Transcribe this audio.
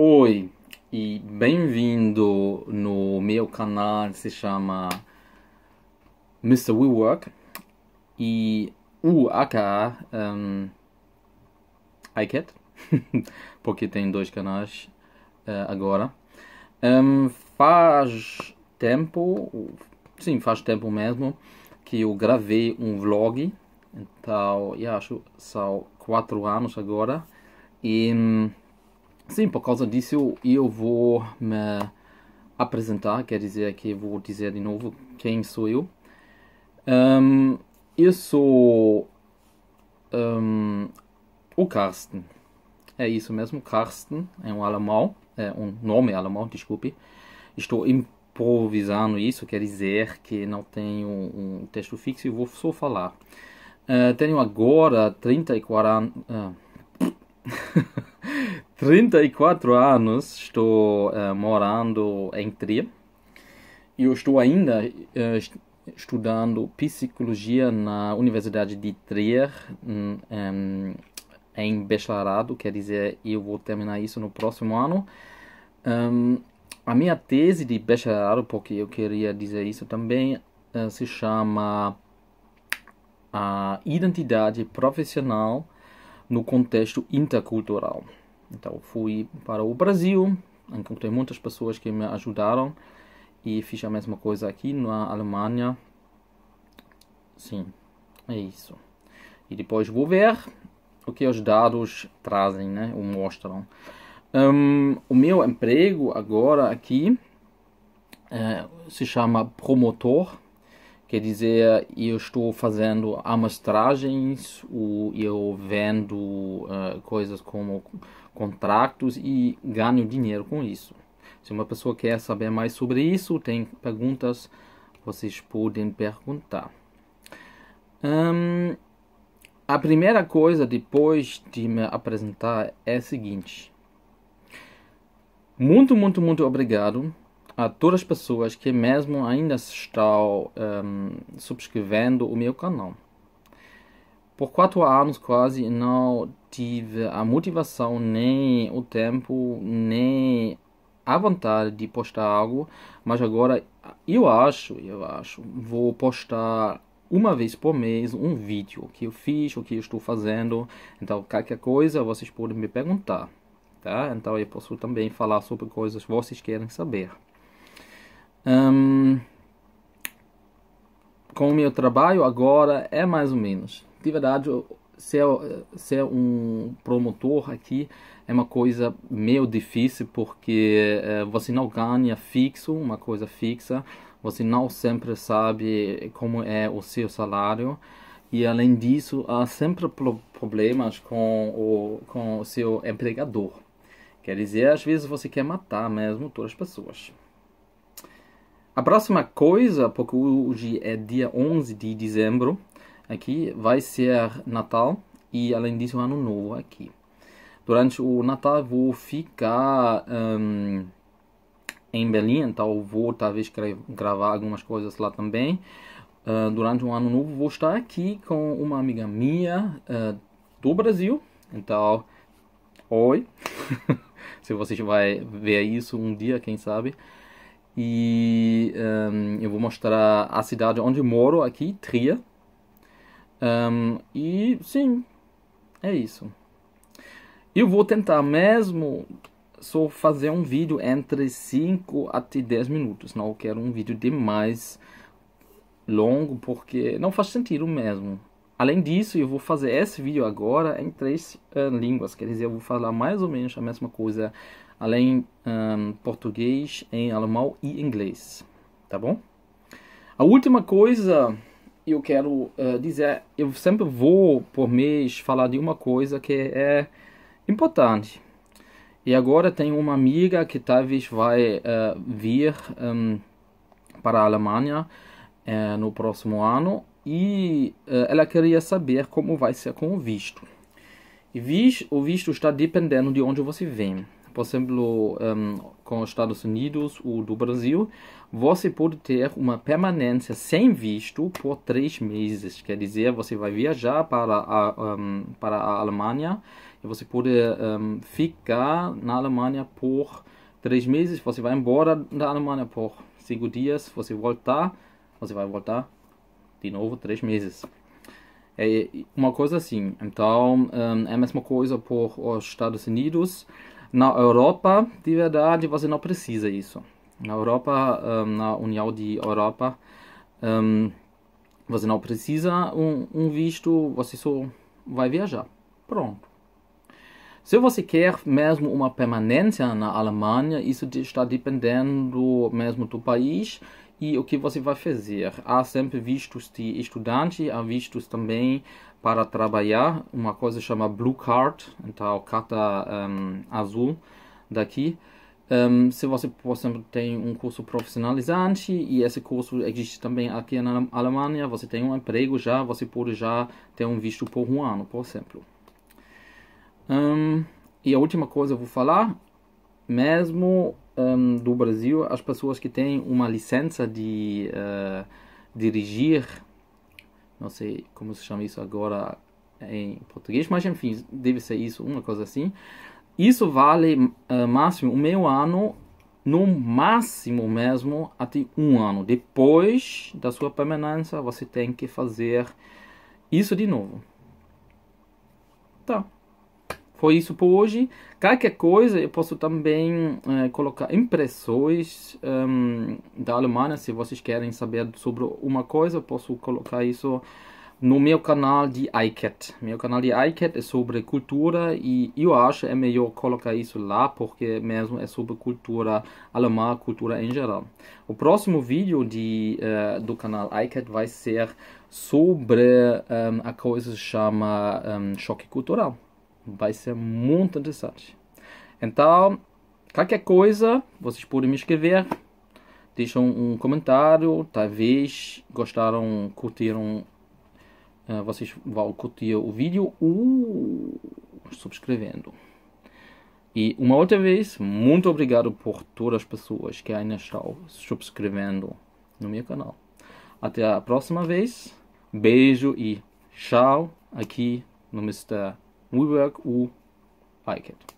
Oi e bem-vindo no meu canal se chama Mr. WeWork e o AK um, iCat, porque tem dois canais uh, agora. Um, ehm, faz tempo, sim, faz tempo mesmo, que eu gravei um vlog. Então, eu acho são quatro anos agora. E sim, por causa disso eu vou me apresentar, quer dizer que vou dizer de novo quem sou eu. Um, ehm, eu sou um, ehm, o Carsten. É isso mesmo, Carsten é um alemão, é um nome alemão, desculpe. Estou improvisando isso, quer dizer que não tenho um texto fixo e vou só falar. Uh, tenho agora 34 e Uh, é. 34 anos estou uh, morando em Trier e eu estou ainda uh, estudando psicologia na Universidade de Trier, um, é em bacharelado, quer dizer, eu vou terminar isso no próximo ano. Um, a minha tese de bacharelado, porque eu queria dizer isso também, uh, se chama a identidade profissional no contexto intercultural. Então fui para o Brasil, encontrei muitas pessoas que me ajudaram e fiz a mesma coisa aqui na Alemanha. Sim, é isso. E depois vou ver que os dados trazem, né, ou mostram. Um, o meu emprego agora aqui é, se chama promotor, quer dizer, eu estou fazendo amostragens, ou eu vendo uh, coisas como contratos e ganho dinheiro com isso. Se uma pessoa quer saber mais sobre isso, tem perguntas, vocês podem perguntar. Um, a primeira coisa depois de me apresentar é a seguinte. Muito, muito, muito obrigado a todas as pessoas que mesmo ainda estão um, ehm, subscrevendo o meu canal. Por quatro anos quase não tive a motivação, nem o tempo, nem a vontade de postar algo, mas agora eu acho, eu acho, vou postar uma vez por mês um vídeo que eu fiz, o que eu estou fazendo. Então, qualquer coisa vocês podem me perguntar, tá? Então, eu posso também falar sobre coisas que vocês querem saber. Um, com o meu trabalho agora é mais ou menos. De verdade, ser, é ser é um promotor aqui é uma coisa meio difícil porque é, você não ganha fixo, uma coisa fixa, você não sempre sabe como é o seu salário e além disso há sempre problemas com o, com o seu empregador. Quer dizer, às vezes você quer matar mesmo todas as pessoas. A próxima coisa, porque hoje é dia 11 de dezembro, aqui vai ser Natal e além disso Ano Novo aqui. Durante o Natal vou ficar um, em Berlim, então vou talvez gravar algumas coisas lá também. Uh, durante o Ano Novo vou estar aqui com uma amiga minha uh, do Brasil, então oi, se vocês vai ver isso um dia, quem sabe e um, eu vou mostrar a cidade onde moro aqui, Trier. Um, e sim, é isso. Eu vou tentar mesmo só fazer um vídeo entre 5 até 10 minutos. Não quero um vídeo demais longo, porque não faz sentido mesmo. Além disso, eu vou fazer esse vídeo agora em três uh, línguas, quer dizer, eu vou falar mais ou menos a mesma coisa, além um, português, em alemão e inglês, tá bom? A última coisa eu quero uh, dizer, eu sempre vou por mês falar de uma coisa que é importante. E agora tem uma amiga que talvez vai uh, vir um, para a Alemanha uh, no próximo ano e ela queria saber como vai ser com o visto. E visto, o visto está dependendo de onde você vem por exemplo, um, ähm, com os Estados Unidos ou do Brasil, você pode ter uma permanência sem visto por três meses. Quer dizer, você vai viajar para a, um, ähm, para a Alemanha e você pode um, ähm, ficar na Alemanha por três meses. Você vai embora da Alemanha por cinco dias. Você voltar, você vai voltar de novo três meses. É uma coisa assim. Então, é a mesma coisa por os Estados Unidos. Na Europa, de verdade, você não precisa isso. Na Europa, hum, na União de Europa, hum, você não precisa um, um visto, você só vai viajar. Pronto. Se você quer mesmo uma permanência na Alemanha, isso está dependendo mesmo do país e o que você vai fazer. Há sempre vistos de estudante, há vistos também para trabalhar, uma coisa chama Blue Card, então carta um, azul daqui. Um, se você, por exemplo, tem um curso profissionalizante e esse curso existe também aqui na Alemanha, você tem um emprego já, você pode já ter um visto por um ano, por exemplo. Um, e a última coisa eu vou falar, mesmo hum, do Brasil, as pessoas que têm uma licença de uh, dirigir não sei como se chama isso agora em português, mas enfim, deve ser isso, uma coisa assim. Isso vale uh, máximo um meio ano, no máximo mesmo até um ano. Depois da sua permanência, você tem que fazer isso de novo. Tá. Foi isso por hoje. Qualquer coisa, eu posso também é, colocar impressões um, ehm, da Alemanha. Se vocês querem saber sobre uma coisa, eu posso colocar isso no meu canal de iCat. Meu canal de iCat é sobre cultura e eu acho é melhor colocar isso lá porque mesmo é sobre cultura alemã, cultura em geral. O próximo vídeo de, uh, do canal iCat vai ser sobre um, ehm, a coisa que se chama um, ehm, choque cultural. Vai ser muito interessante. Então, qualquer coisa, vocês podem me escrever. Deixam um comentário, talvez gostaram, curtiram, eh, vocês vão curtir o vídeo ou uh, subscrevendo. E uma outra vez, muito obrigado por todas as pessoas que ainda estão subscrevendo no meu canal. Até a próxima vez, beijo e tchau aqui no Mr. WeWork U iCat.